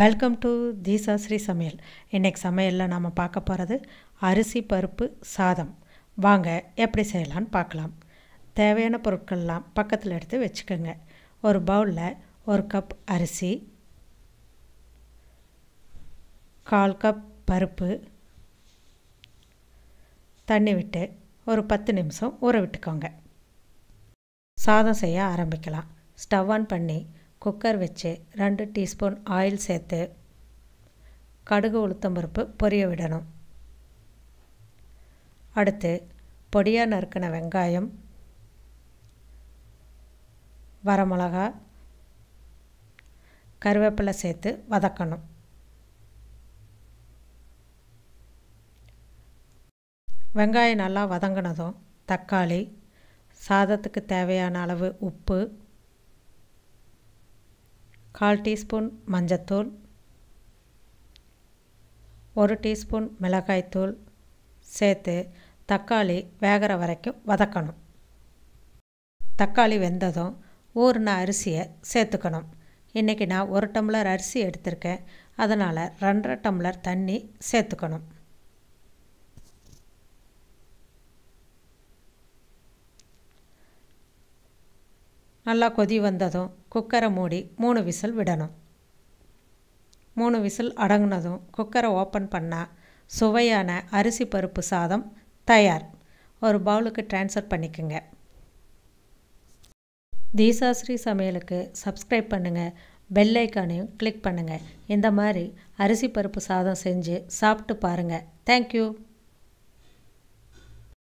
welcome to தீசாஸ்ரீ சமையல் இன்றைக்கு சமையலில் நாம் பார்க்க போகிறது அரிசி பருப்பு சாதம் வாங்க எப்படி செய்யலான்னு பார்க்கலாம் தேவையான பொருட்கள்லாம் பக்கத்தில் எடுத்து வச்சுக்கோங்க ஒரு பவுலில் ஒரு கப் அரிசி கால் கப் பருப்பு தண்ணி விட்டு ஒரு பத்து நிமிஷம் ஊற விட்டுக்கோங்க சாதம் செய்ய ஆரம்பிக்கலாம் ஸ்டவ் ஆன் பண்ணி குக்கர் வச்சு ரெண்டு டீஸ்பூன் ஆயில் சேர்த்து கடுகு உளுத்தம் பருப்பு பொரிய விடணும் அடுத்து பொடியாக நறுக்கின வெங்காயம் வரமிளகா கருவேப்பிலை சேர்த்து வதக்கணும் வெங்காயம் நல்லா வதங்கினதும் தக்காளி சாதத்துக்கு தேவையான அளவு உப்பு கால் டீஸ்பூன் மஞ்சத்தூள் ஒரு டீஸ்பூன் மிளகாய்த்தூள் சேர்த்து தக்காளி வேகிற வரைக்கும் வதக்கணும் தக்காளி வெந்ததும் ஊறின அரிசியை சேர்த்துக்கணும் இன்றைக்கி நான் ஒரு டம்ளர் அரிசி எடுத்திருக்கேன் அதனால் ரெண்டரை டம்ளர் தண்ணி சேர்த்துக்கணும் நல்லா கொதி வந்ததும் குக்கரை மூடி மூணு விசில் விடணும் மூணு விசில் அடங்கினதும் குக்கரை ஓப்பன் பண்ணால் சுவையான அரிசி பருப்பு சாதம் தயார் ஒரு பவுலுக்கு ட்ரான்ஸ்ஃபர் பண்ணிக்கோங்க தீசாஸ்ரீ சமையலுக்கு சப்ஸ்கிரைப் பண்ணுங்கள் பெல் ஐக்கானையும் கிளிக் பண்ணுங்கள் இந்த மாதிரி அரிசி பருப்பு சாதம் செஞ்சு சாப்பிட்டு பாருங்கள் தேங்க்யூ